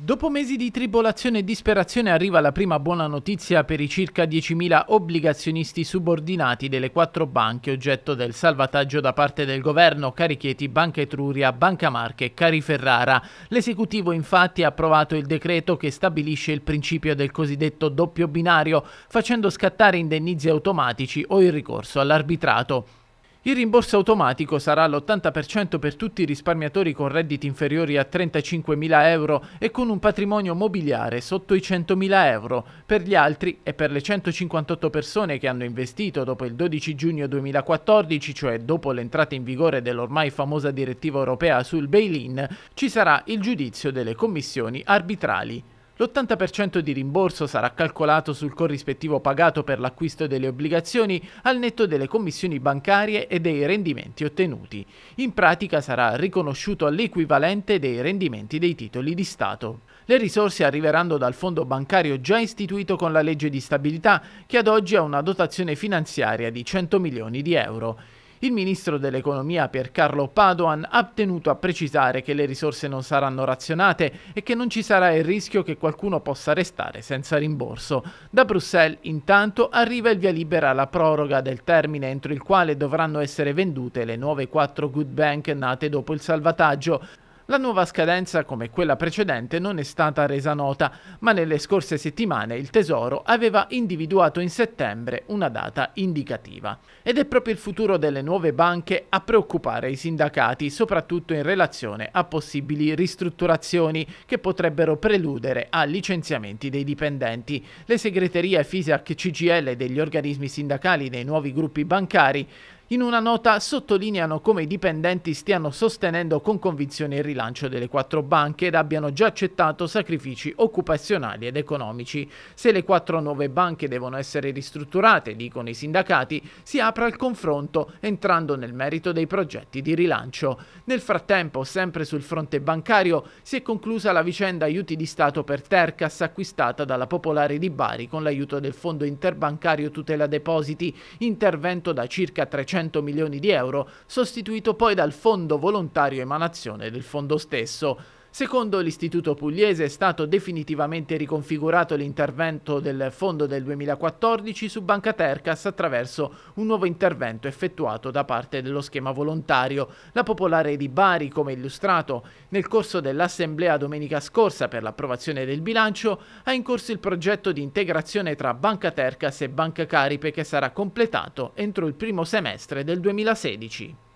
Dopo mesi di tribolazione e disperazione arriva la prima buona notizia per i circa 10.000 obbligazionisti subordinati delle quattro banche oggetto del salvataggio da parte del governo Carichieti, Banca Etruria, Banca Marche e Cari Ferrara. L'esecutivo infatti ha approvato il decreto che stabilisce il principio del cosiddetto doppio binario facendo scattare indennizi automatici o il ricorso all'arbitrato. Il rimborso automatico sarà all'80% per tutti i risparmiatori con redditi inferiori a 35.000 euro e con un patrimonio mobiliare sotto i 100.000 euro. Per gli altri e per le 158 persone che hanno investito dopo il 12 giugno 2014, cioè dopo l'entrata in vigore dell'ormai famosa direttiva europea sul bail-in, ci sarà il giudizio delle commissioni arbitrali. L'80% di rimborso sarà calcolato sul corrispettivo pagato per l'acquisto delle obbligazioni al netto delle commissioni bancarie e dei rendimenti ottenuti. In pratica sarà riconosciuto all'equivalente dei rendimenti dei titoli di Stato. Le risorse arriveranno dal fondo bancario già istituito con la legge di stabilità, che ad oggi ha una dotazione finanziaria di 100 milioni di euro. Il ministro dell'economia Piercarlo Padoan ha tenuto a precisare che le risorse non saranno razionate e che non ci sarà il rischio che qualcuno possa restare senza rimborso. Da Bruxelles intanto arriva il via libera alla proroga del termine entro il quale dovranno essere vendute le nuove quattro good bank nate dopo il salvataggio. La nuova scadenza, come quella precedente, non è stata resa nota, ma nelle scorse settimane il Tesoro aveva individuato in settembre una data indicativa. Ed è proprio il futuro delle nuove banche a preoccupare i sindacati, soprattutto in relazione a possibili ristrutturazioni che potrebbero preludere a licenziamenti dei dipendenti. Le segreterie FISAC CGL degli organismi sindacali dei nuovi gruppi bancari in una nota sottolineano come i dipendenti stiano sostenendo con convinzione il rilancio delle quattro banche ed abbiano già accettato sacrifici occupazionali ed economici. Se le quattro nuove banche devono essere ristrutturate, dicono i sindacati, si apre al confronto entrando nel merito dei progetti di rilancio. Nel frattempo, sempre sul fronte bancario, si è conclusa la vicenda aiuti di Stato per Tercas acquistata dalla Popolare di Bari con l'aiuto del Fondo Interbancario Tutela Depositi, intervento da circa 300 200 milioni di euro, sostituito poi dal fondo volontario emanazione del fondo stesso. Secondo l'Istituto Pugliese è stato definitivamente riconfigurato l'intervento del fondo del 2014 su Banca Tercas attraverso un nuovo intervento effettuato da parte dello schema volontario. La Popolare di Bari, come illustrato nel corso dell'assemblea domenica scorsa per l'approvazione del bilancio, ha in corso il progetto di integrazione tra Banca Tercas e Banca Caripe che sarà completato entro il primo semestre del 2016.